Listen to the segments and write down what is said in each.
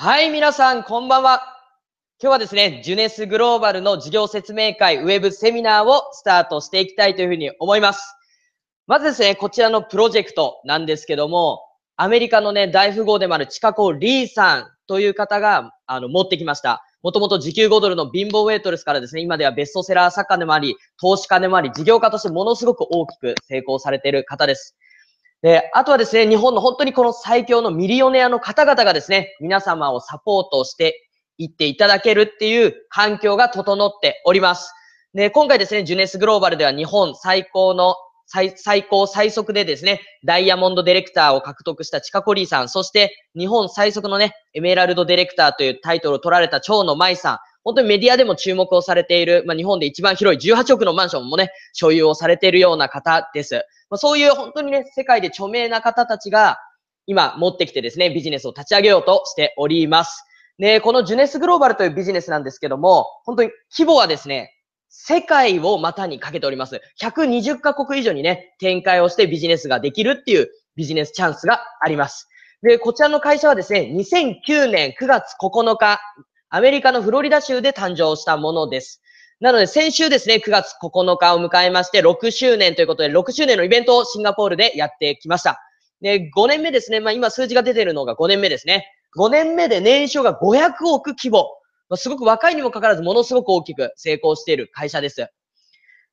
はい、皆さん、こんばんは。今日はですね、ジュネスグローバルの事業説明会ウェブセミナーをスタートしていきたいというふうに思います。まずですね、こちらのプロジェクトなんですけども、アメリカのね、大富豪でもあるチカコ・リーさんという方が、あの、持ってきました。もともと時給5ドルの貧乏ウェイトレスからですね、今ではベストセラー作家でもあり、投資家でもあり、事業家としてものすごく大きく成功されている方です。で、あとはですね、日本の本当にこの最強のミリオネアの方々がですね、皆様をサポートしていっていただけるっていう環境が整っております。で、今回ですね、ジュネスグローバルでは日本最高の最、最高最速でですね、ダイヤモンドディレクターを獲得したチカコリーさん、そして日本最速のね、エメラルドディレクターというタイトルを取られた蝶野舞さん、本当にメディアでも注目をされている、まあ、日本で一番広い18億のマンションもね、所有をされているような方です。まあ、そういう本当にね、世界で著名な方たちが今持ってきてですね、ビジネスを立ち上げようとしております。で、このジュネスグローバルというビジネスなんですけども、本当に規模はですね、世界を股にかけております。120カ国以上にね、展開をしてビジネスができるっていうビジネスチャンスがあります。で、こちらの会社はですね、2009年9月9日、アメリカのフロリダ州で誕生したものです。なので先週ですね、9月9日を迎えまして、6周年ということで、6周年のイベントをシンガポールでやってきました。で、5年目ですね。まあ今数字が出てるのが5年目ですね。5年目で年商が500億規模。まあ、すごく若いにもかかわらずものすごく大きく成功している会社です。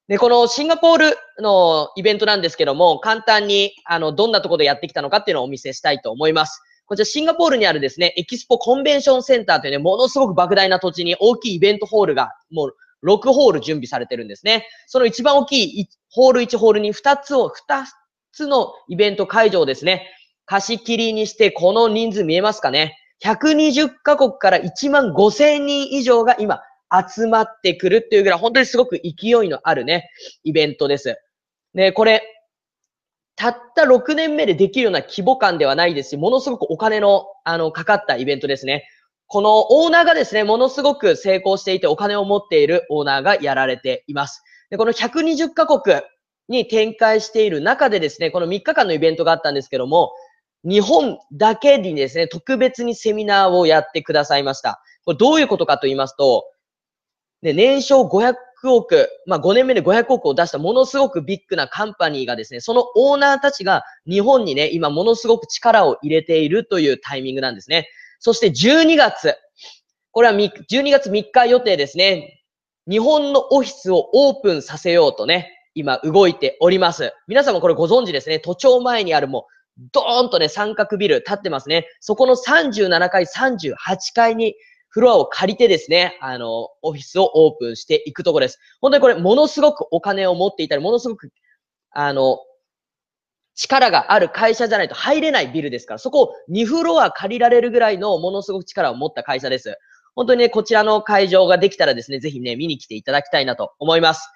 で、このシンガポールのイベントなんですけども、簡単に、あの、どんなところでやってきたのかっていうのをお見せしたいと思います。こちらシンガポールにあるですね、エキスポコンベンションセンターというね、ものすごく莫大な土地に大きいイベントホールがもう6ホール準備されてるんですね。その一番大きいホール1ホールに2つを、2つのイベント会場ですね。貸し切りにして、この人数見えますかね。120カ国から1万5千人以上が今集まってくるっていうぐらい、本当にすごく勢いのあるね、イベントです。ね、これ、たった6年目でできるような規模感ではないですし、ものすごくお金の、あの、かかったイベントですね。このオーナーがですね、ものすごく成功していてお金を持っているオーナーがやられています。で、この120カ国に展開している中でですね、この3日間のイベントがあったんですけども、日本だけにですね、特別にセミナーをやってくださいました。これどういうことかと言いますと、で年商500億、まあ5年目で500億を出したものすごくビッグなカンパニーがですね、そのオーナーたちが日本にね、今ものすごく力を入れているというタイミングなんですね。そして12月。これは12月3日予定ですね。日本のオフィスをオープンさせようとね、今動いております。皆さんもこれご存知ですね。都庁前にあるもう、ドーンとね、三角ビル立ってますね。そこの37階、38階にフロアを借りてですね、あの、オフィスをオープンしていくとこです。本当にこれ、ものすごくお金を持っていたり、ものすごく、あの、力がある会社じゃないと入れないビルですから、そこを2フロア借りられるぐらいのものすごく力を持った会社です。本当にね、こちらの会場ができたらですね、ぜひね、見に来ていただきたいなと思います。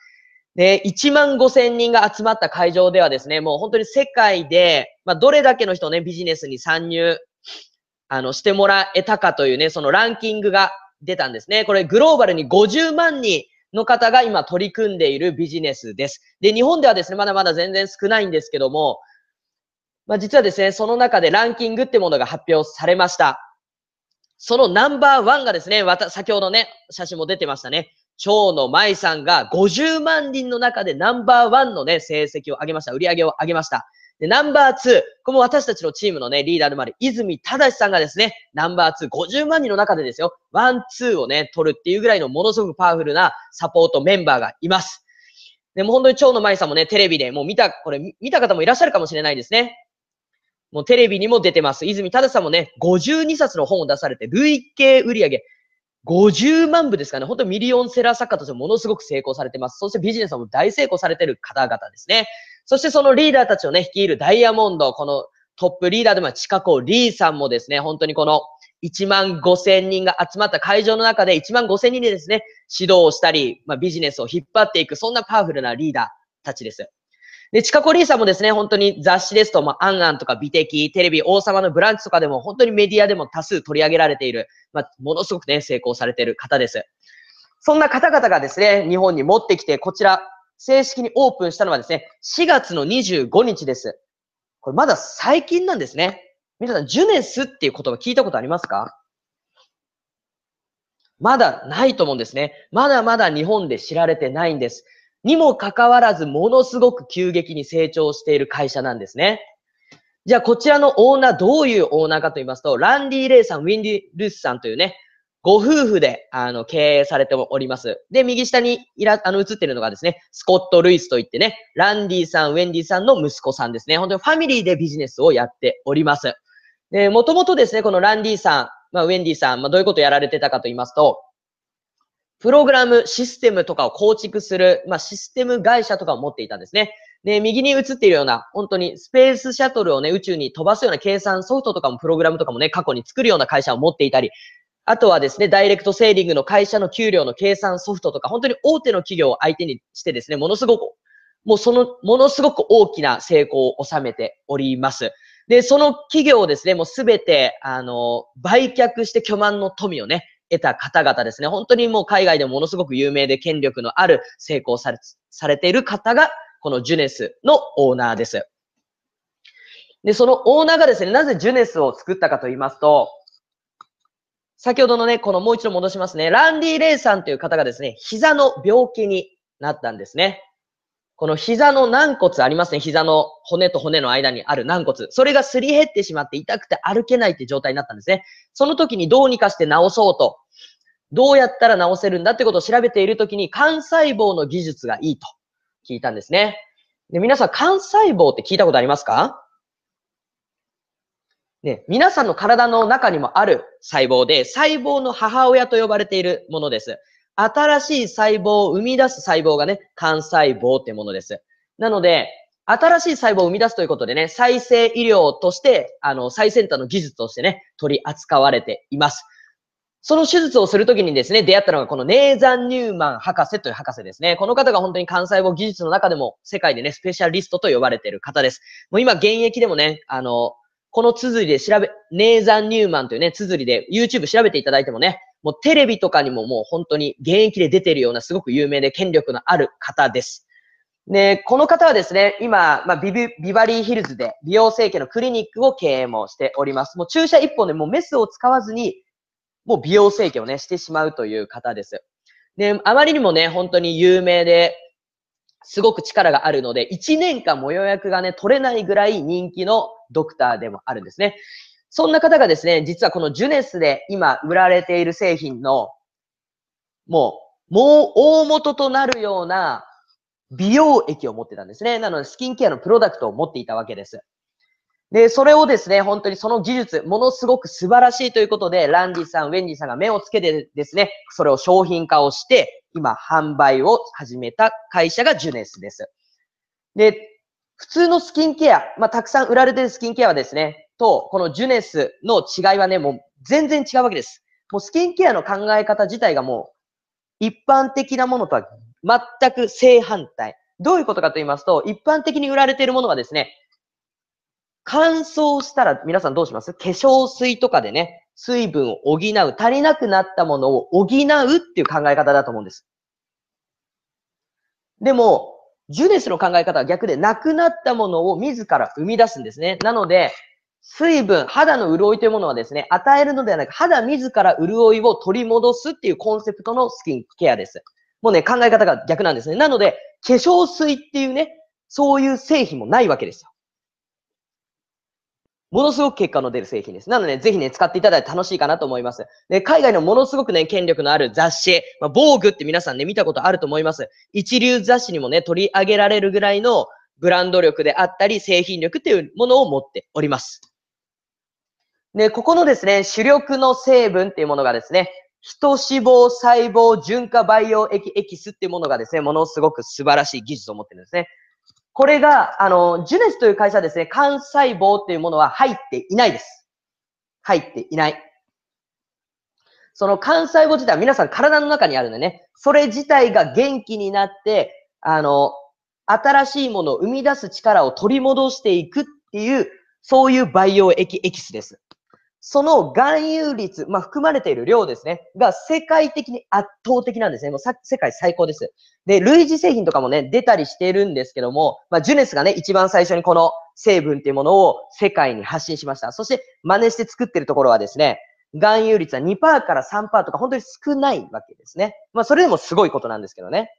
で、1万5千人が集まった会場ではですね、もう本当に世界で、まあ、どれだけの人をね、ビジネスに参入、あの、してもらえたかというね、そのランキングが出たんですね。これ、グローバルに50万人、の方が今取り組んでいるビジネスです。で、日本ではですね、まだまだ全然少ないんですけども、まあ、実はですね、その中でランキングってものが発表されました。そのナンバーワンがですね、また、先ほどね、写真も出てましたね。蝶野舞さんが50万人の中でナンバーワンのね、成績を上げました。売り上げを上げました。で、ナンバー2、これも私たちのチームのね、リーダーでもある泉正さんがですね、ナンバー2、50万人の中でですよ、ワン、ツーをね、取るっていうぐらいのものすごくパワフルなサポートメンバーがいます。でも本当に蝶野舞さんもね、テレビでもう見た、これ見た方もいらっしゃるかもしれないですね。もうテレビにも出てます。泉忠さんもね、52冊の本を出されて、累計売上50万部ですかね。ほんとミリオンセラー作家としてものすごく成功されてます。そしてビジネスも大成功されてる方々ですね。そしてそのリーダーたちをね、率いるダイヤモンド、このトップリーダーでも、近くコリーさんもですね、本当にこの1万5千人が集まった会場の中で1万5千人でですね、指導をしたり、まあ、ビジネスを引っ張っていく、そんなパワフルなリーダーたちです。で、チカコリーさんもですね、本当に雑誌ですと、まあ、アンアンとか美的、テレビ、王様のブランチとかでも、本当にメディアでも多数取り上げられている、まあ、ものすごくね、成功されている方です。そんな方々がですね、日本に持ってきて、こちら、正式にオープンしたのはですね、4月の25日です。これまだ最近なんですね。皆さん、ジュネスっていう言葉聞いたことありますかまだないと思うんですね。まだまだ日本で知られてないんです。にもかかわらず、ものすごく急激に成長している会社なんですね。じゃあ、こちらのオーナー、どういうオーナーかと言いますと、ランディ・レイさん、ウィンディ・ルースさんというね、ご夫婦で、あの、経営されております。で、右下にいら、あの、映ってるのがですね、スコット・ルイスといってね、ランディさん、ウェンディさんの息子さんですね。本当にファミリーでビジネスをやっております。で、もともとですね、このランディさん、まあ、ウェンディさん、まあ、どういうことやられてたかと言いますと、プログラム、システムとかを構築する、まあ、システム会社とかを持っていたんですね。で、右に映っているような、本当にスペースシャトルをね、宇宙に飛ばすような計算ソフトとかもプログラムとかもね、過去に作るような会社を持っていたり、あとはですね、ダイレクトセーリングの会社の給料の計算ソフトとか、本当に大手の企業を相手にしてですね、ものすごく、もうその、ものすごく大きな成功を収めております。で、その企業をですね、もうすべて、あの、売却して巨万の富をね、得た方々ですね、本当にもう海外でものすごく有名で権力のある成功されされている方が、このジュネスのオーナーです。で、そのオーナーがですね、なぜジュネスを作ったかと言いますと、先ほどのね、このもう一度戻しますね。ランディ・レイさんという方がですね、膝の病気になったんですね。この膝の軟骨ありますね。膝の骨と骨の間にある軟骨。それがすり減ってしまって痛くて歩けないって状態になったんですね。その時にどうにかして治そうとどうやったら治せるんだってことを調べているときに、幹細胞の技術がいいと聞いたんですね。で、皆さん、肝細胞って聞いたことありますかね、皆さんの体の中にもある細胞で、細胞の母親と呼ばれているものです。新しい細胞を生み出す細胞がね、肝細胞ってものです。なので、新しい細胞を生み出すということでね、再生医療として、あの、最先端の技術としてね、取り扱われています。その手術をするときにですね、出会ったのがこのネーザン・ニューマン博士という博士ですね。この方が本当に肝細胞技術の中でも世界でね、スペシャリストと呼ばれている方です。もう今現役でもね、あの、この綴りで調べ、ネーザン・ニューマンというね、綴りで YouTube 調べていただいてもね、もうテレビとかにももう本当に現役で出ているようなすごく有名で権力のある方です。で、この方はですね、今、まあ、ビビビバリーヒルズで美容整形のクリニックを経営もしております。もう注射一本でもうメスを使わずにもう美容整形をね、してしまうという方です。で、あまりにもね、本当に有名で、すごく力があるので、1年間も予約がね、取れないぐらい人気のドクターでもあるんですね。そんな方がですね、実はこのジュネスで今売られている製品の、もう、もう大元となるような美容液を持ってたんですね。なので、スキンケアのプロダクトを持っていたわけです。で、それをですね、本当にその技術、ものすごく素晴らしいということで、ランディさん、ウェンディさんが目をつけてですね、それを商品化をして、今、販売を始めた会社がジュネスです。で、普通のスキンケア、まあ、たくさん売られてるスキンケアはですね、と、このジュネスの違いはね、もう全然違うわけです。もうスキンケアの考え方自体がもう、一般的なものとは全く正反対。どういうことかと言いますと、一般的に売られているものはですね、乾燥したら皆さんどうします化粧水とかでね、水分を補う、足りなくなったものを補うっていう考え方だと思うんです。でも、ジュネスの考え方は逆で、なくなったものを自ら生み出すんですね。なので、水分、肌の潤いというものはですね、与えるのではなく、肌自ら潤いを取り戻すっていうコンセプトのスキンケアです。もうね、考え方が逆なんですね。なので、化粧水っていうね、そういう製品もないわけですよ。ものすごく結果の出る製品です。なので、ぜひね、使っていただいて楽しいかなと思います。で、海外のものすごくね、権力のある雑誌、まあ、防具って皆さんね、見たことあると思います。一流雑誌にもね、取り上げられるぐらいのブランド力であったり、製品力っていうものを持っております。で、ここのですね、主力の成分っていうものがですね、人脂肪細胞循化培養液エキスっていうものがですね、ものすごく素晴らしい技術を持ってるんですね。これが、あの、ジュネスという会社はですね、幹細胞っていうものは入っていないです。入っていない。その幹細胞自体は皆さん体の中にあるんでね、それ自体が元気になって、あの、新しいものを生み出す力を取り戻していくっていう、そういう培養液エキスです。その含有率、まあ、含まれている量ですね、が世界的に圧倒的なんですね。もう世界最高です。で、類似製品とかもね、出たりしてるんですけども、まあ、ジュネスがね、一番最初にこの成分っていうものを世界に発信しました。そして、真似して作ってるところはですね、含有率は2%から3%とか本当に少ないわけですね。まあ、それでもすごいことなんですけどね。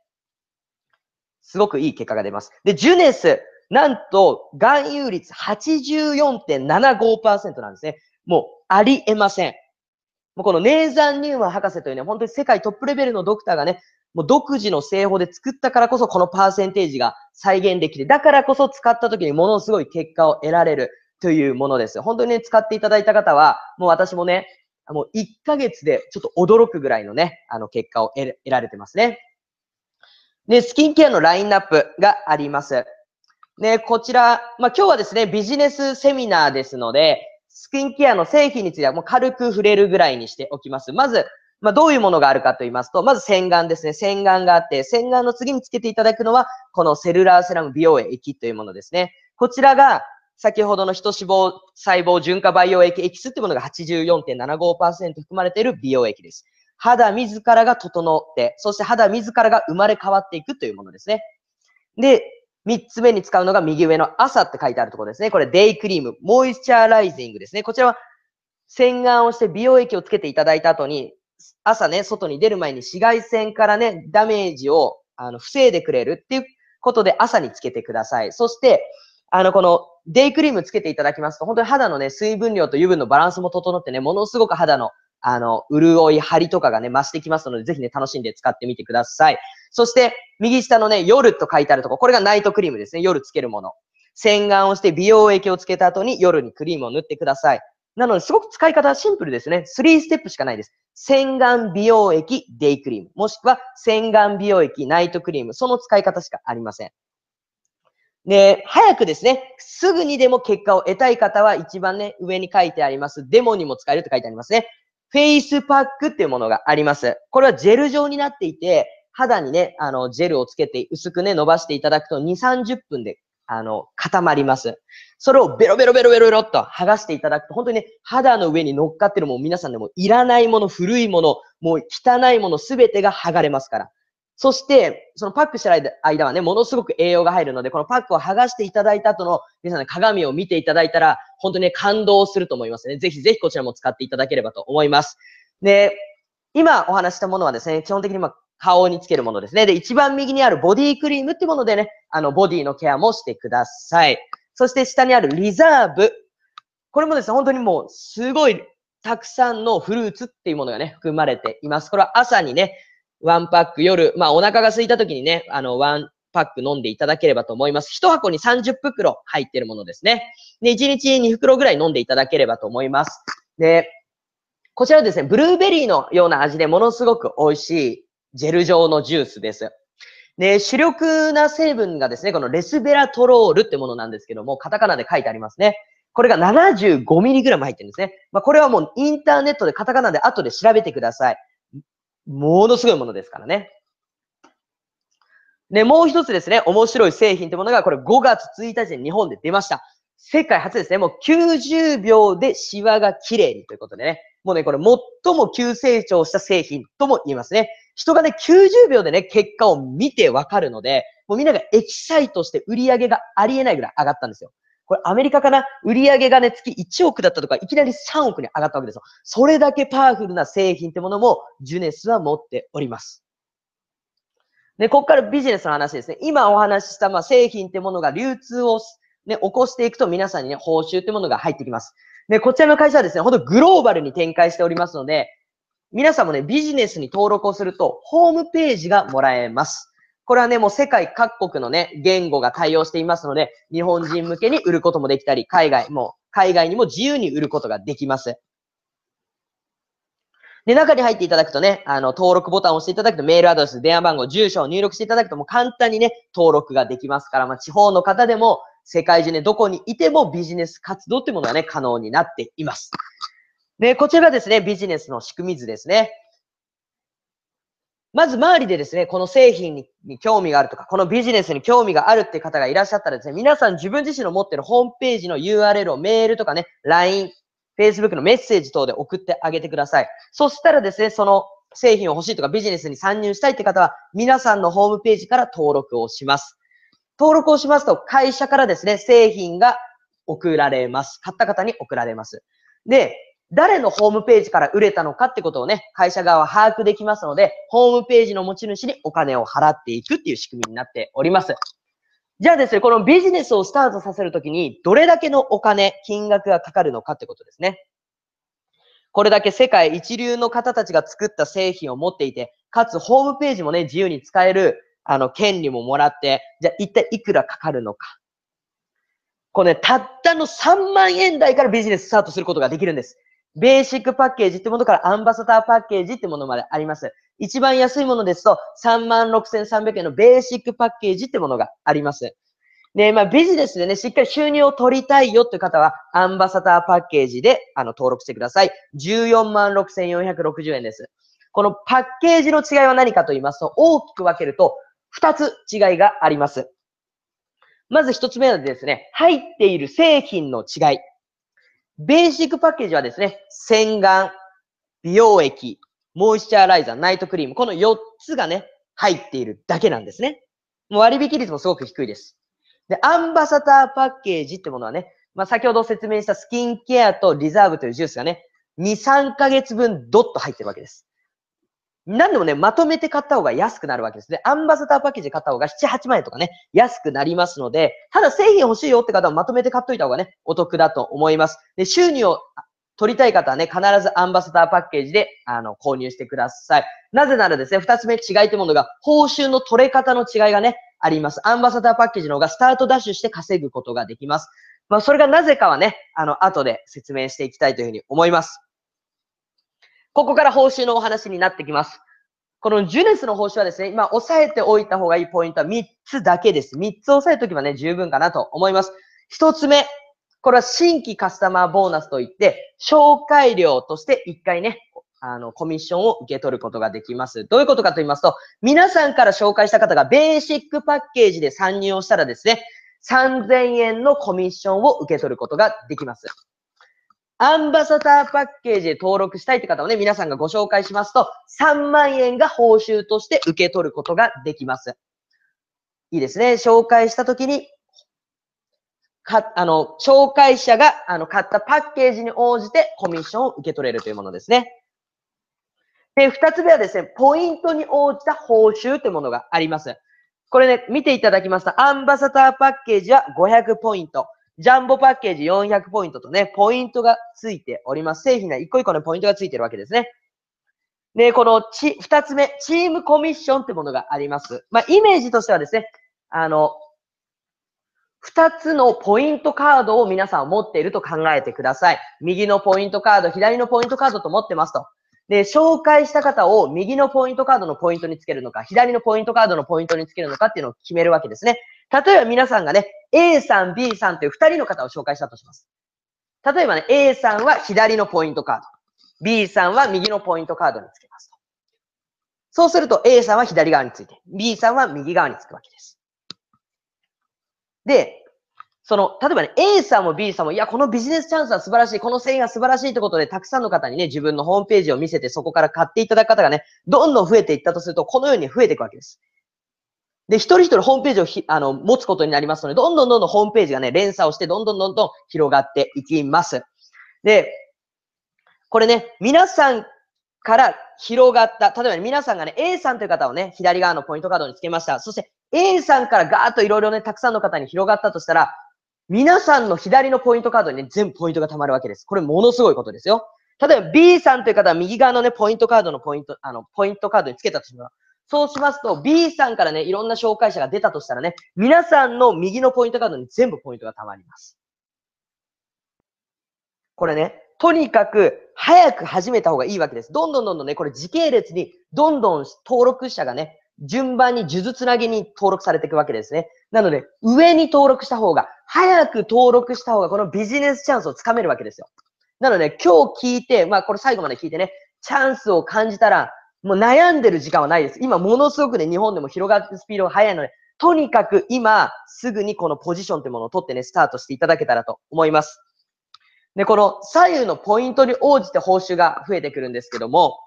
すごくいい結果が出ます。で、ジュネス、なんと、含有率84.75%なんですね。もうありえません。もうこのネーザン・ニューマン博士というね、本当に世界トップレベルのドクターがね、もう独自の製法で作ったからこそこのパーセンテージが再現できて、だからこそ使った時にものすごい結果を得られるというものです。本当にね、使っていただいた方は、もう私もね、もう1ヶ月でちょっと驚くぐらいのね、あの結果を得られてますね。で、スキンケアのラインナップがあります。ね、こちら、まあ、今日はですね、ビジネスセミナーですので、スキンケアの製品についてはもう軽く触れるぐらいにしておきます。まず、まあ、どういうものがあるかと言いますと、まず洗顔ですね。洗顔があって、洗顔の次につけていただくのは、このセルラーセラム美容液というものですね。こちらが、先ほどの人脂肪細胞純化培養液エキスっていうものが84.75%含まれている美容液です。肌自らが整って、そして肌自らが生まれ変わっていくというものですね。で、3つ目に使うのが右上の朝って書いてあるところですね。これ、デイクリーム、モイスチャーライジングですね。こちらは洗顔をして美容液をつけていただいた後に、朝ね、外に出る前に紫外線からね、ダメージをあの防いでくれるっていうことで朝につけてください。そして、あの、このデイクリームつけていただきますと、本当に肌のね、水分量と油分のバランスも整ってね、ものすごく肌のあの、潤い、張りとかがね、増してきますので、ぜひね、楽しんで使ってみてください。そして、右下のね、夜と書いてあるとこ、これがナイトクリームですね。夜つけるもの。洗顔をして美容液をつけた後に夜にクリームを塗ってください。なので、すごく使い方はシンプルですね。3ステップしかないです。洗顔美容液、デイクリーム。もしくは洗顔美容液、ナイトクリーム。その使い方しかありません。で、早くですね、すぐにでも結果を得たい方は一番ね、上に書いてあります。デモにも使えるって書いてありますね。フェイスパックっていうものがあります。これはジェル状になっていて、肌にね、あの、ジェルをつけて、薄くね、伸ばしていただくと2、30分で、あの、固まります。それをベロベロベロベロベロっと剥がしていただくと、本当にね、肌の上に乗っかってるもう皆さんでもいらないもの、古いもの、もう汚いものすべてが剥がれますから。そして、そのパックしてる間はね、ものすごく栄養が入るので、このパックを剥がしていただいた後の、皆さん鏡を見ていただいたら、本当にね、感動すると思いますね。ぜひぜひこちらも使っていただければと思います。で、今お話したものはですね、基本的にま顔につけるものですね。で、一番右にあるボディクリームってものでね、あの、ボディのケアもしてください。そして下にあるリザーブ。これもですね、本当にもう、すごいたくさんのフルーツっていうものがね、含まれています。これは朝にね、ワンパック夜、まあお腹が空いた時にね、あの、ワンパック飲んでいただければと思います。1箱に30袋入ってるものですね。で、1日2袋ぐらい飲んでいただければと思います。で、こちらですね、ブルーベリーのような味でものすごく美味しいジェル状のジュースです。で、主力な成分がですね、このレスベラトロールってものなんですけども、カタカナで書いてありますね。これが 75mg 入ってるんですね。まあ、これはもうインターネットでカタカナで後で調べてください。ものすごいものですからね。で、もう一つですね、面白い製品というものが、これ5月1日に日本で出ました。世界初ですね、もう90秒でシワが綺麗にということでね、もうね、これ最も急成長した製品とも言いますね。人がね、90秒でね、結果を見てわかるので、もうみんながエキサイトして売り上げがありえないぐらい上がったんですよ。これアメリカかな売り上げがね、月1億だったとか、いきなり3億に上がったわけですよ。それだけパワフルな製品ってものも、ジュネスは持っております。で、ここからビジネスの話ですね。今お話しした、まあ、製品ってものが流通を、ね、起こしていくと皆さんにね、報酬ってものが入ってきます。で、こちらの会社はですね、ほんとグローバルに展開しておりますので、皆さんもね、ビジネスに登録をすると、ホームページがもらえます。これはね、もう世界各国のね、言語が対応していますので、日本人向けに売ることもできたり、海外も、海外にも自由に売ることができます。で、中に入っていただくとね、あの、登録ボタンを押していただくと、メールアドレス、電話番号、住所を入力していただくと、もう簡単にね、登録ができますから、まあ、地方の方でも、世界中ね、どこにいてもビジネス活動っていうものはね、可能になっています。で、こちらがですね、ビジネスの仕組み図ですね。まず周りでですね、この製品にに興味があるとか、このビジネスに興味があるって方がいらっしゃったらですね、皆さん自分自身の持ってるホームページの URL をメールとかね、LINE、Facebook のメッセージ等で送ってあげてください。そしたらですね、その製品を欲しいとかビジネスに参入したいって方は、皆さんのホームページから登録をします。登録をしますと、会社からですね、製品が送られます。買った方に送られます。で、誰のホームページから売れたのかってことをね、会社側は把握できますので、ホームページの持ち主にお金を払っていくっていう仕組みになっております。じゃあですね、このビジネスをスタートさせるときに、どれだけのお金、金額がかかるのかってことですね。これだけ世界一流の方たちが作った製品を持っていて、かつホームページもね、自由に使える、あの、権利ももらって、じゃあ一体いくらかかるのか。これね、たったの3万円台からビジネススタートすることができるんです。ベーシックパッケージってものからアンバサダーパッケージってものまであります。一番安いものですと36,300円のベーシックパッケージってものがあります。で、まあビジネスでね、しっかり収入を取りたいよって方は、アンバサダーパッケージで、あの、登録してください。146,460円です。このパッケージの違いは何かと言いますと、大きく分けると、2つ違いがあります。まず1つ目はですね、入っている製品の違い。ベーシックパッケージはですね、洗顔、美容液、モイスチャーライザー、ナイトクリーム、この4つがね、入っているだけなんですね。もう割引率もすごく低いです。で、アンバサダーパッケージってものはね、まあ、先ほど説明したスキンケアとリザーブというジュースがね、2、3ヶ月分ドッと入ってるわけです。何でもね、まとめて買った方が安くなるわけですね。アンバサダーパッケージで買った方が7、8万円とかね、安くなりますので、ただ製品欲しいよって方はまとめて買っといた方がね、お得だと思います。で、収入を取りたい方はね、必ずアンバサダーパッケージで、あの、購入してください。なぜならですね、二つ目違いってものが、報酬の取れ方の違いがね、あります。アンバサダーパッケージの方がスタートダッシュして稼ぐことができます。まあ、それがなぜかはね、あの、後で説明していきたいというふうに思います。ここから報酬のお話になってきます。このジュネスの報酬はですね、今押さえておいた方がいいポイントは3つだけです。3つ押さえとおけばね、十分かなと思います。1つ目、これは新規カスタマーボーナスといって、紹介料として1回ね、あの、コミッションを受け取ることができます。どういうことかと言いますと、皆さんから紹介した方がベーシックパッケージで参入をしたらですね、3000円のコミッションを受け取ることができます。アンバサダーパッケージで登録したいって方をね、皆さんがご紹介しますと、3万円が報酬として受け取ることができます。いいですね。紹介したときに、か、あの、紹介者が、あの、買ったパッケージに応じてコミッションを受け取れるというものですね。で、二つ目はですね、ポイントに応じた報酬というものがあります。これね、見ていただきますと、アンバサダーパッケージは500ポイント。ジャンボパッケージ400ポイントとね、ポイントがついております。製品が一個一個のポイントがついてるわけですね。で、このち、二つ目、チームコミッションってものがあります。まあ、イメージとしてはですね、あの、二つのポイントカードを皆さん持っていると考えてください。右のポイントカード、左のポイントカードと持ってますと。で、紹介した方を右のポイントカードのポイントにつけるのか、左のポイントカードのポイントにつけるのかっていうのを決めるわけですね。例えば皆さんがね、A さん、B さんという2人の方を紹介したとします。例えばね、A さんは左のポイントカード。B さんは右のポイントカードにつけますと。そうすると A さんは左側について、B さんは右側につくわけです。で、その、例えばね、A さんも B さんも、いや、このビジネスチャンスは素晴らしい、この繊維が素晴らしいってことで、たくさんの方にね、自分のホームページを見せて、そこから買っていただく方がね、どんどん増えていったとすると、このように増えていくわけです。で、一人一人ホームページをひあの持つことになりますので、どんどんどんどんホームページがね、連鎖をして、どんどんどんどん広がっていきます。で、これね、皆さんから広がった、例えば、ね、皆さんがね、A さんという方をね、左側のポイントカードにつけました。そして A さんからガーッといろいろね、たくさんの方に広がったとしたら、皆さんの左のポイントカードにね、全部ポイントが貯まるわけです。これものすごいことですよ。例えば B さんという方は右側のね、ポイントカードのポイント、あの、ポイントカードにつけたとします。そうしますと、B さんからね、いろんな紹介者が出たとしたらね、皆さんの右のポイントカードに全部ポイントが溜まります。これね、とにかく早く始めた方がいいわけです。どんどんどんどんね、これ時系列に、どんどん登録者がね、順番に数珠つなぎに登録されていくわけですね。なので、上に登録した方が、早く登録した方が、このビジネスチャンスをつかめるわけですよ。なので、今日聞いて、まあこれ最後まで聞いてね、チャンスを感じたら、もう悩んでる時間はないです。今、ものすごくね、日本でも広がるスピードが速いので、とにかく今、すぐにこのポジションというものを取ってね、スタートしていただけたらと思います。で、この左右のポイントに応じて報酬が増えてくるんですけども、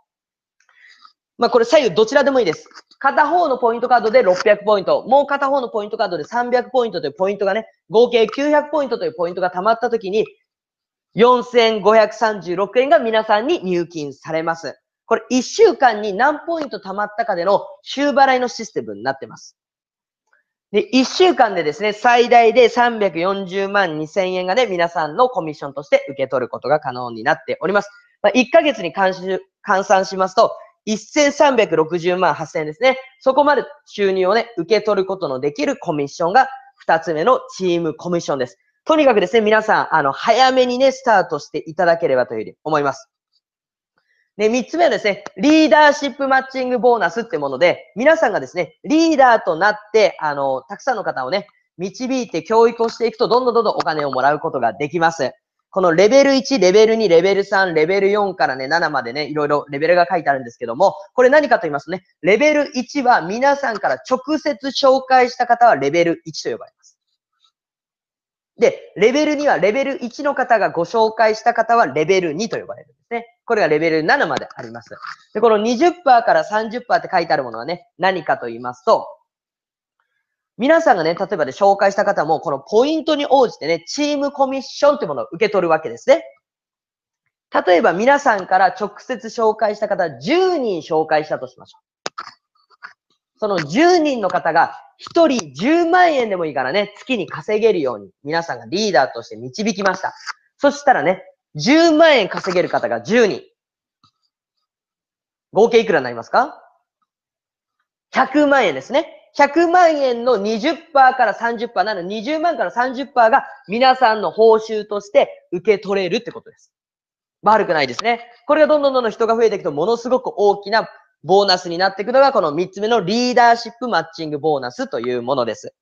まあこれ左右どちらでもいいです。片方のポイントカードで600ポイント、もう片方のポイントカードで300ポイントというポイントがね、合計900ポイントというポイントが溜まったときに、4536円が皆さんに入金されます。これ1週間に何ポイント貯まったかでの週払いのシステムになってます。で、1週間でですね、最大で340万2000円がね、皆さんのコミッションとして受け取ることが可能になっております。まあ、1ヶ月に換算しますと、1360万8000円ですね。そこまで収入をね、受け取ることのできるコミッションが2つ目のチームコミッションです。とにかくですね、皆さん、あの、早めにね、スタートしていただければというふうに思います。で、三つ目はですね、リーダーシップマッチングボーナスってもので、皆さんがですね、リーダーとなって、あの、たくさんの方をね、導いて教育をしていくと、どんどんどんどんお金をもらうことができます。このレベル1、レベル2、レベル3、レベル4からね、7までね、いろいろレベルが書いてあるんですけども、これ何かと言いますとね、レベル1は皆さんから直接紹介した方はレベル1と呼ばれます。で、レベル2はレベル1の方がご紹介した方はレベル2と呼ばれるんですね。これがレベル7まであります。で、この20%から30%って書いてあるものはね、何かと言いますと、皆さんがね、例えばで紹介した方も、このポイントに応じてね、チームコミッションというものを受け取るわけですね。例えば皆さんから直接紹介した方、10人紹介したとしましょう。その10人の方が1人10万円でもいいからね、月に稼げるように皆さんがリーダーとして導きました。そしたらね、10万円稼げる方が10人。合計いくらになりますか ?100 万円ですね。100万円の20%から30%なので20万から30%が皆さんの報酬として受け取れるってことです。悪くないですね。これがどんどんどんどん人が増えていくとものすごく大きなボーナスになっていくのがこの3つ目のリーダーシップマッチングボーナスというものです。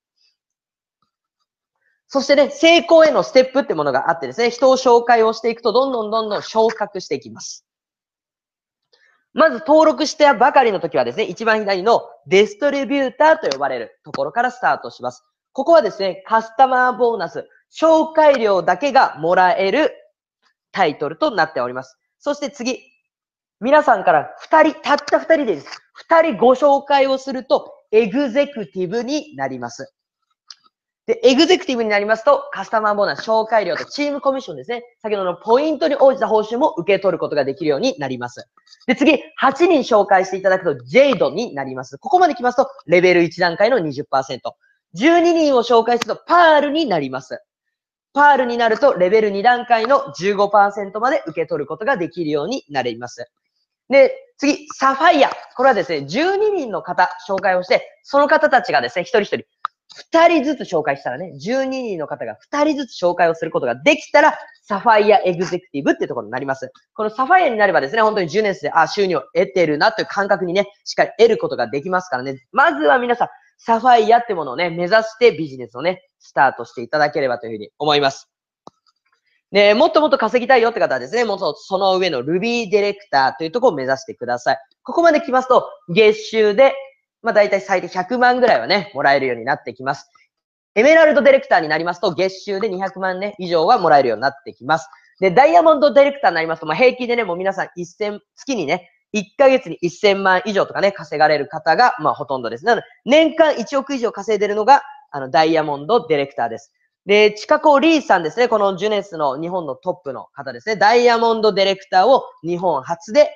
そしてね、成功へのステップってものがあってですね、人を紹介をしていくと、どんどんどんどん昇格していきます。まず登録してばかりの時はですね、一番左のデストリビューターと呼ばれるところからスタートします。ここはですね、カスタマーボーナス、紹介料だけがもらえるタイトルとなっております。そして次、皆さんから2人、たった2人でです。2人ご紹介をすると、エグゼクティブになります。で、エグゼクティブになりますと、カスタマーボーナス、紹介料とチームコミッションですね。先ほどのポイントに応じた報酬も受け取ることができるようになります。で、次、8人紹介していただくと、ジェイドになります。ここまで来ますと、レベル1段階の20%。12人を紹介すると、パールになります。パールになると、レベル2段階の15%まで受け取ることができるようになります。で、次、サファイア。これはですね、12人の方紹介をして、その方たちがですね、一人一人、2人ずつ紹介したらね、12人の方が2人ずつ紹介をすることができたら、サファイアエグゼクティブっていうところになります。このサファイアになればですね、本当に10年生で、あ、収入を得てるなという感覚にね、しっかり得ることができますからね。まずは皆さん、サファイアってものをね、目指してビジネスをね、スタートしていただければというふうに思います。ね、もっともっと稼ぎたいよって方はですね、もうその上の Ruby ディレクターというところを目指してください。ここまで来ますと、月収でまあ、大体最低100万ぐらいはね、もらえるようになってきます。エメラルドディレクターになりますと、月収で200万ね、以上はもらえるようになってきます。で、ダイヤモンドディレクターになりますと、まあ、平均でね、もう皆さん1000、月にね、1ヶ月に1000万以上とかね、稼がれる方が、まあ、ほとんどです。なので、年間1億以上稼いでるのが、あの、ダイヤモンドディレクターです。で、カコ・リーさんですね、このジュネスの日本のトップの方ですね、ダイヤモンドディレクターを日本初で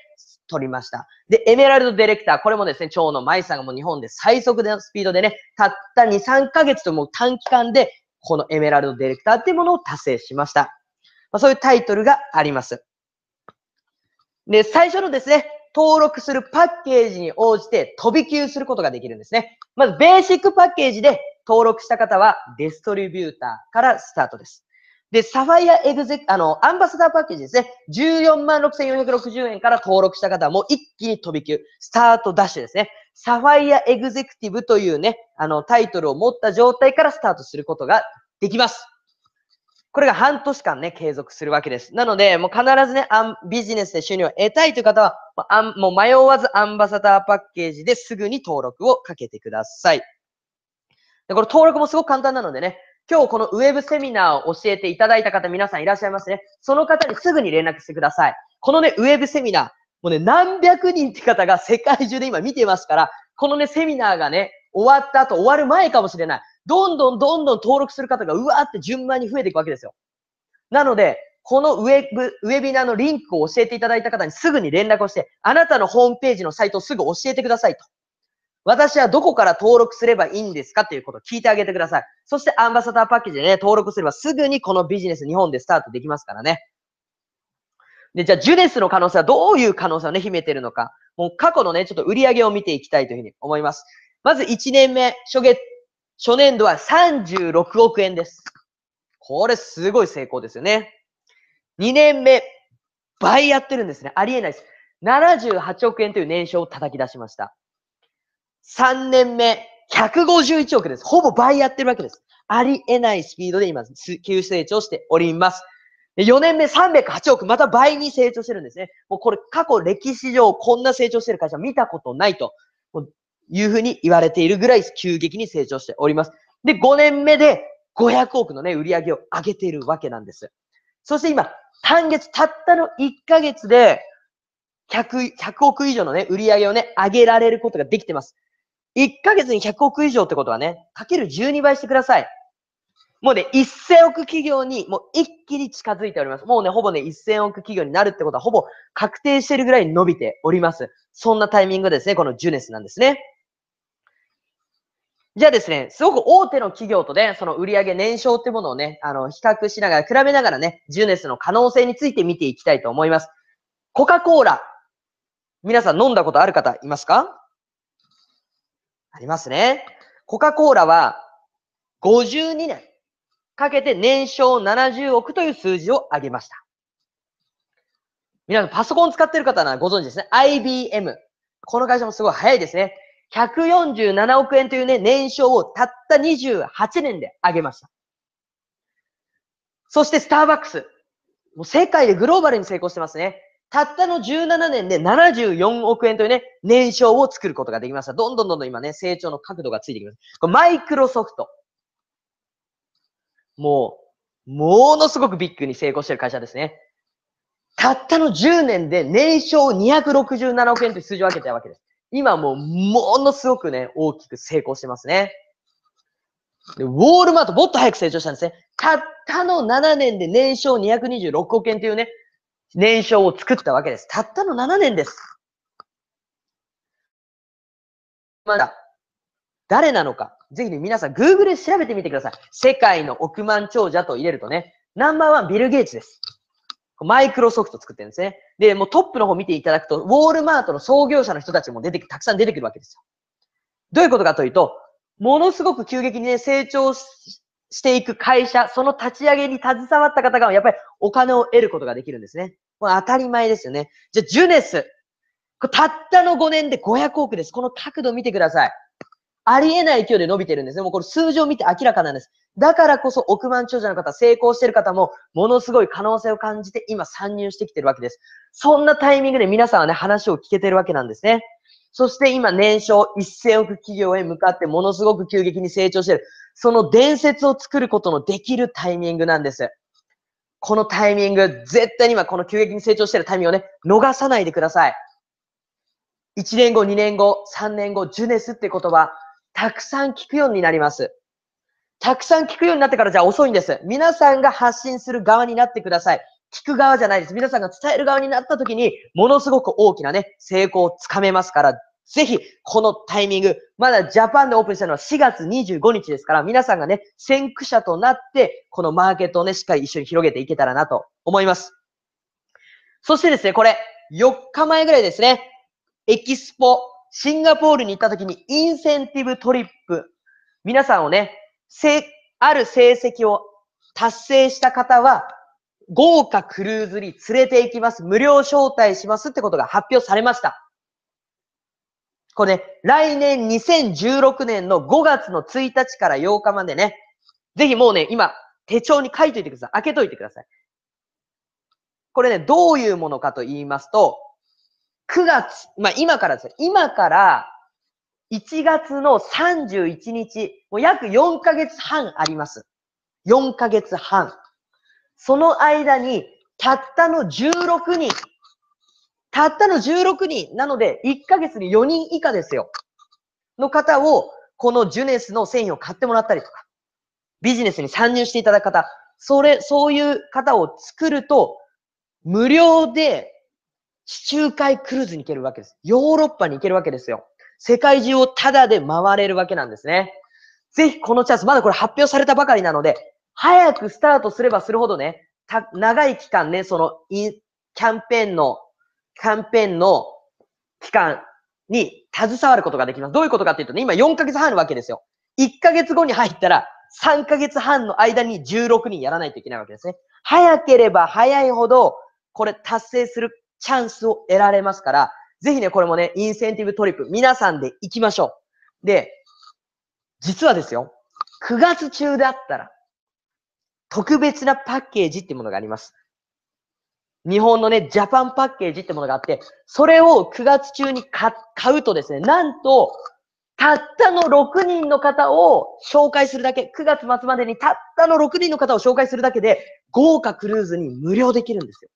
取りました。で、エメラルドディレクター、これもですね、蝶野舞さんがもう日本で最速でのスピードでね、たった2、3ヶ月ともう短期間で、このエメラルドディレクターっていうものを達成しました。まあ、そういうタイトルがあります。で、最初のですね、登録するパッケージに応じて飛び級することができるんですね。まず、ベーシックパッケージで登録した方は、デストリビューターからスタートです。で、サファイアエグゼ、あの、アンバサダーパッケージですね。14 6460円から登録した方も一気に飛び級、スタートダッシュですね。サファイアエグゼクティブというね、あの、タイトルを持った状態からスタートすることができます。これが半年間ね、継続するわけです。なので、もう必ずね、ビジネスで収入を得たいという方は、あもう迷わずアンバサダーパッケージですぐに登録をかけてください。で、これ登録もすごく簡単なのでね、今日このウェブセミナーを教えていただいた方皆さんいらっしゃいますね。その方にすぐに連絡してください。このね、ウェブセミナー、もうね、何百人って方が世界中で今見てますから、このね、セミナーがね、終わった後、終わる前かもしれない。どんどんどんどん登録する方がうわーって順番に増えていくわけですよ。なので、このウェブ、ウェビナーのリンクを教えていただいた方にすぐに連絡をして、あなたのホームページのサイトをすぐ教えてくださいと。私はどこから登録すればいいんですかっていうことを聞いてあげてください。そしてアンバサダーパッケージでね、登録すればすぐにこのビジネス日本でスタートできますからね。で、じゃあ、ジュネスの可能性はどういう可能性をね、秘めてるのか。もう過去のね、ちょっと売り上げを見ていきたいというふうに思います。まず1年目、初月、初年度は36億円です。これすごい成功ですよね。2年目、倍やってるんですね。ありえないです。78億円という年商を叩き出しました。3年目、151億です。ほぼ倍やってるわけです。ありえないスピードで今、急成長しております。4年目308億、また倍に成長してるんですね。もうこれ過去歴史上こんな成長してる会社見たことないというふうに言われているぐらい急激に成長しております。で、5年目で500億のね、売り上げを上げているわけなんです。そして今、単月たったの1ヶ月で100、100億以上のね、売り上げをね、上げられることができてます。1ヶ月に100億以上ってことはね、かける12倍してください。もうね、1000億企業にもう一気に近づいております。もうね、ほぼね、1000億企業になるってことは、ほぼ確定してるぐらい伸びております。そんなタイミングですね、このジュネスなんですね。じゃあですね、すごく大手の企業とね、その売上年商ってものをね、あの、比較しながら、比べながらね、ジュネスの可能性について見ていきたいと思います。コカ・コーラ。皆さん飲んだことある方いますかありますね。コカ・コーラは52年かけて年商70億という数字を上げました。皆さんパソコン使ってる方はご存知ですね。IBM。この会社もすごい早いですね。147億円というね、年商をたった28年で上げました。そしてスターバックス。もう世界でグローバルに成功してますね。たったの17年で74億円というね、年商を作ることができました。どんどんどんどん今ね、成長の角度がついてきます。これマイクロソフト。もう、ものすごくビッグに成功してる会社ですね。たったの10年で年商267億円という数字を上げたわけです。今もう、ものすごくね、大きく成功してますね。で、ウォールマートもっと早く成長したんですね。たったの7年で年商226億円というね、燃焼を作ったわけです。たったの7年です。まだ、誰なのか。ぜひね、皆さん、Google で調べてみてください。世界の億万長者と入れるとね、ナンバーワン、ビル・ゲイツです。マイクロソフト作ってるんですね。で、もうトップの方見ていただくと、ウォールマートの創業者の人たちも出てたくさん出てくるわけですよ。どういうことかというと、ものすごく急激にね、成長していく会社、その立ち上げに携わった方が、やっぱりお金を得ることができるんですね。これ当たり前ですよね。じゃあ、ジュネス。これたったの5年で500億です。この角度見てください。ありえない勢いで伸びてるんですね。もうこれ数字を見て明らかなんです。だからこそ億万長者の方、成功してる方も、ものすごい可能性を感じて今参入してきてるわけです。そんなタイミングで皆さんはね、話を聞けてるわけなんですね。そして今、年商1000億企業へ向かってものすごく急激に成長してる。その伝説を作ることのできるタイミングなんです。このタイミング、絶対に今この急激に成長してるタイミングをね、逃さないでください。1年後、2年後、3年後、ジュネスって言葉、たくさん聞くようになります。たくさん聞くようになってからじゃ遅いんです。皆さんが発信する側になってください。聞く側じゃないです。皆さんが伝える側になった時に、ものすごく大きなね、成功をつかめますから、ぜひ、このタイミング、まだジャパンでオープンしたのは4月25日ですから、皆さんがね、先駆者となって、このマーケットをね、しっかり一緒に広げていけたらなと思います。そしてですね、これ、4日前ぐらいですね、エキスポ、シンガポールに行った時にインセンティブトリップ、皆さんをね、せ、ある成績を達成した方は、豪華クルーズに連れて行きます。無料招待しますってことが発表されました。これ、ね、来年2016年の5月の1日から8日までね、ぜひもうね、今、手帳に書いといてください。開けといてください。これね、どういうものかと言いますと、9月、まあ今からですよ。今から1月の31日、もう約4ヶ月半あります。4ヶ月半。その間に、たったの16人、たったの16人、なので1ヶ月に4人以下ですよ。の方を、このジュネスの繊維を買ってもらったりとか、ビジネスに参入していただく方、それ、そういう方を作ると、無料で地中海クルーズに行けるわけです。ヨーロッパに行けるわけですよ。世界中をタダで回れるわけなんですね。ぜひこのチャンス、まだこれ発表されたばかりなので、早くスタートすればするほどね、長い期間ね、その、キャンペーンのキャンペーンの期間に携わることができます。どういうことかっていうとね、今4ヶ月半あるわけですよ。1ヶ月後に入ったら、3ヶ月半の間に16人やらないといけないわけですね。早ければ早いほど、これ達成するチャンスを得られますから、ぜひね、これもね、インセンティブトリップ、皆さんで行きましょう。で、実はですよ、9月中だったら、特別なパッケージっていうものがあります。日本のね、ジャパンパッケージってものがあって、それを9月中に買うとですね、なんと、たったの6人の方を紹介するだけ、9月末までにたったの6人の方を紹介するだけで、豪華クルーズに無料できるんですよ。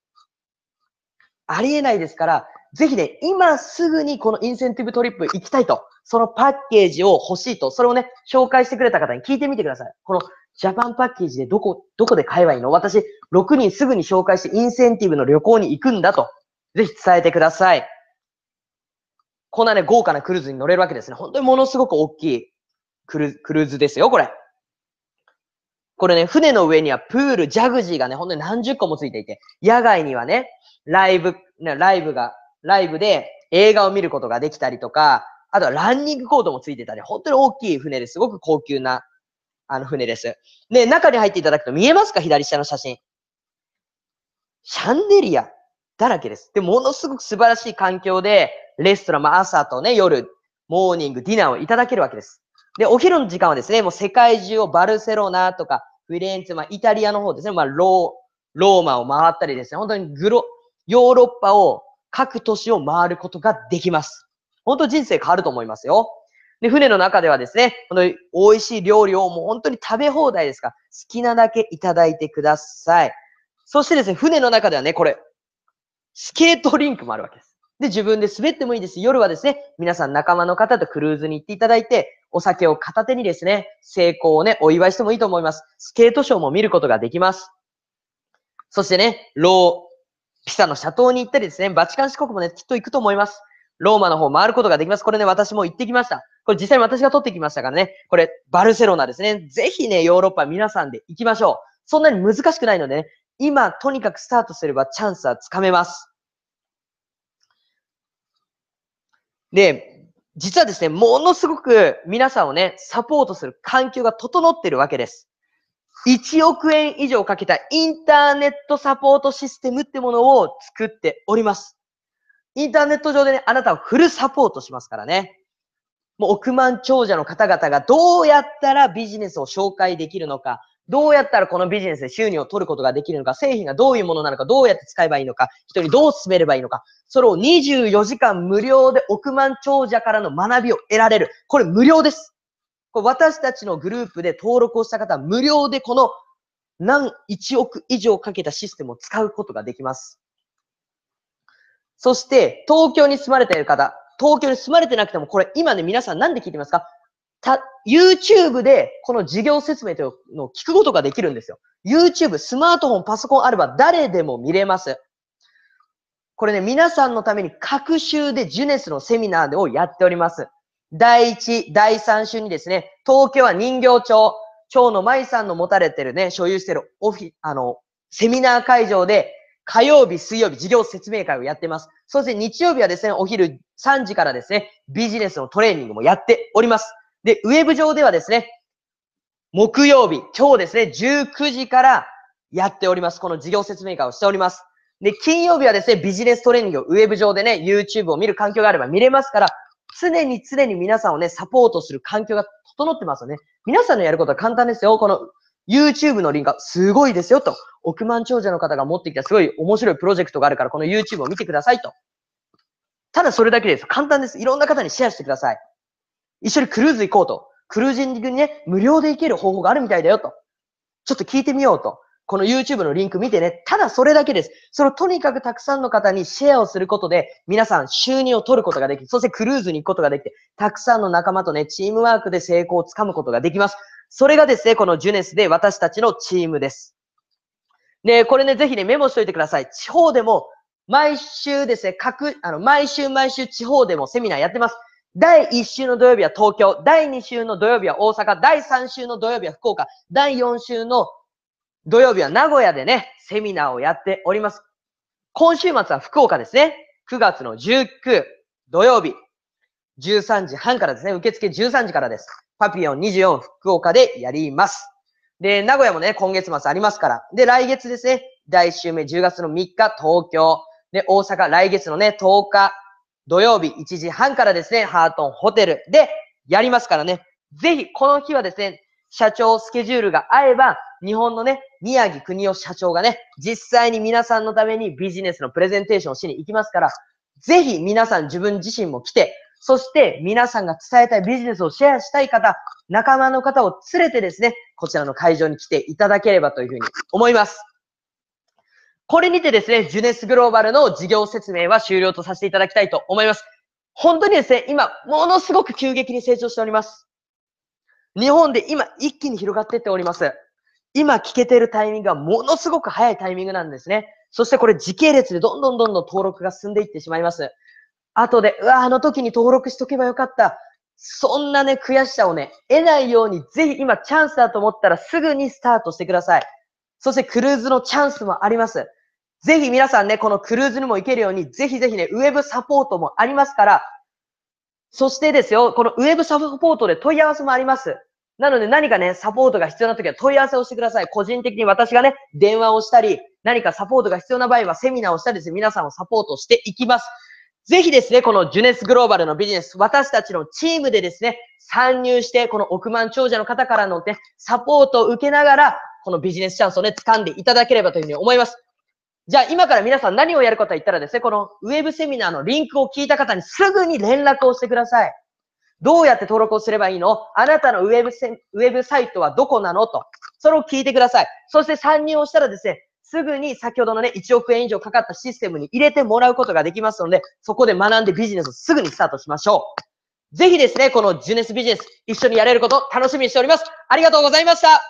ありえないですから、ぜひね、今すぐにこのインセンティブトリップ行きたいと、そのパッケージを欲しいと、それをね、紹介してくれた方に聞いてみてください。このジャパンパッケージでどこ、どこで買えばいいの私、6人すぐに紹介してインセンティブの旅行に行くんだと、ぜひ伝えてください。こんなね、豪華なクルーズに乗れるわけですね。本当にものすごく大きいクルクルーズですよ、これ。これね、船の上にはプール、ジャグジーがね、本当に何十個もついていて、野外にはね、ライブ、ライブが、ライブで映画を見ることができたりとか、あとはランニングコードもついてたり、本当に大きい船ですごく高級なあの船です。で、中に入っていただくと見えますか左下の写真。シャンデリアだらけです。で、ものすごく素晴らしい環境で、レストラン、も朝とね、夜、モーニング、ディナーをいただけるわけです。で、お昼の時間はですね、もう世界中をバルセロナとか、フィレンツェ、まあ、イタリアの方ですね、まあ、ロー、ローマを回ったりですね、本当にグロ、ヨーロッパを、各都市を回ることができます。本当人生変わると思いますよ。で、船の中ではですね、この美味しい料理をもう本当に食べ放題ですか好きなだけいただいてください。そしてですね、船の中ではね、これ、スケートリンクもあるわけです。で、自分で滑ってもいいです。夜はですね、皆さん仲間の方とクルーズに行っていただいて、お酒を片手にですね、成功をね、お祝いしてもいいと思います。スケートショーも見ることができます。そしてね、ロー、ピサの斜塔に行ったりですね、バチカン四国もね、きっと行くと思います。ローマの方回ることができます。これね、私も行ってきました。これ実際私が取ってきましたからね、これバルセロナですね。ぜひね、ヨーロッパ皆さんで行きましょう。そんなに難しくないのでね、今とにかくスタートすればチャンスはつかめます。で、実はですね、ものすごく皆さんをね、サポートする環境が整ってるわけです。1億円以上かけたインターネットサポートシステムってものを作っております。インターネット上でね、あなたをフルサポートしますからね。もう億万長者の方々がどうやったらビジネスを紹介できるのか、どうやったらこのビジネスで収入を取ることができるのか、製品がどういうものなのか、どうやって使えばいいのか、人にどう進めればいいのか、それを24時間無料で億万長者からの学びを得られる。これ無料です。これ私たちのグループで登録をした方は無料でこの何1億以上かけたシステムを使うことができます。そして、東京に住まれている方、東京に住まれてなくても、これ今ね皆さんなんで聞いてますかた、YouTube でこの事業説明というのを聞くことができるんですよ。YouTube、スマートフォン、パソコンあれば誰でも見れます。これね、皆さんのために各週でジュネスのセミナーをやっております。第1、第3週にですね、東京は人形町、町の舞さんの持たれてるね、所有してるオフィ、あの、セミナー会場で火曜日、水曜日、事業説明会をやってます。そして日曜日はですね、お昼3時からですね、ビジネスのトレーニングもやっております。で、ウェブ上ではですね、木曜日、今日ですね、19時からやっております。この事業説明会をしております。で、金曜日はですね、ビジネストレーニングをウェブ上でね、YouTube を見る環境があれば見れますから、常に常に皆さんをね、サポートする環境が整ってますよね。皆さんのやることは簡単ですよ。この YouTube のリンクすごいですよと、億万長者の方が持ってきたすごい面白いプロジェクトがあるから、この YouTube を見てくださいと。ただそれだけです。簡単です。いろんな方にシェアしてください。一緒にクルーズ行こうと。クルージングにね、無料で行ける方法があるみたいだよと。ちょっと聞いてみようと。この YouTube のリンク見てね。ただそれだけです。それをとにかくたくさんの方にシェアをすることで、皆さん収入を取ることができ、そしてクルーズに行くことができて、たくさんの仲間とね、チームワークで成功をつかむことができます。それがですね、このジュネスで私たちのチームです。で、これね、ぜひね、メモしといてください。地方でも、毎週ですね、各、あの、毎週毎週地方でもセミナーやってます。第1週の土曜日は東京、第2週の土曜日は大阪、第3週の土曜日は福岡、第4週の土曜日は名古屋でね、セミナーをやっております。今週末は福岡ですね。9月の19、土曜日、13時半からですね、受付13時からです。パピオン24福岡でやります。で、名古屋もね、今月末ありますから。で、来月ですね、第1週目10月の3日、東京。で、大阪、来月のね、10日、土曜日1時半からですね、ハートンホテルでやりますからね。ぜひ、この日はですね、社長スケジュールが合えば、日本のね、宮城国夫社長がね、実際に皆さんのためにビジネスのプレゼンテーションをしに行きますから、ぜひ皆さん自分自身も来て、そして皆さんが伝えたいビジネスをシェアしたい方、仲間の方を連れてですね、こちらの会場に来ていただければというふうに思います。これにてですね、ジュネスグローバルの事業説明は終了とさせていただきたいと思います。本当にですね、今、ものすごく急激に成長しております。日本で今一気に広がってっております。今聞けてるタイミングがものすごく早いタイミングなんですね。そしてこれ時系列でどんどんどんどん登録が進んでいってしまいます。後で、うわ、あの時に登録しとけばよかった。そんなね、悔しさをね、得ないように、ぜひ今チャンスだと思ったらすぐにスタートしてください。そしてクルーズのチャンスもあります。ぜひ皆さんね、このクルーズにも行けるように、ぜひぜひね、ウェブサポートもありますから、そしてですよ、このウェブサポートで問い合わせもあります。なので何かね、サポートが必要な時は問い合わせをしてください。個人的に私がね、電話をしたり、何かサポートが必要な場合はセミナーをしたりです、ね、皆さんをサポートしていきます。ぜひですね、このジュネスグローバルのビジネス、私たちのチームでですね、参入して、この億万長者の方からのね、サポートを受けながら、このビジネスチャンスをね、掴んでいただければというふうに思います。じゃあ今から皆さん何をやるかと言ったらですね、このウェブセミナーのリンクを聞いた方にすぐに連絡をしてください。どうやって登録をすればいいのあなたのウェブセ、ウェブサイトはどこなのと。それを聞いてください。そして参入をしたらですね、すぐに先ほどのね、1億円以上かかったシステムに入れてもらうことができますので、そこで学んでビジネスをすぐにスタートしましょう。ぜひですね、このジュネスビジネス、一緒にやれること楽しみにしております。ありがとうございました。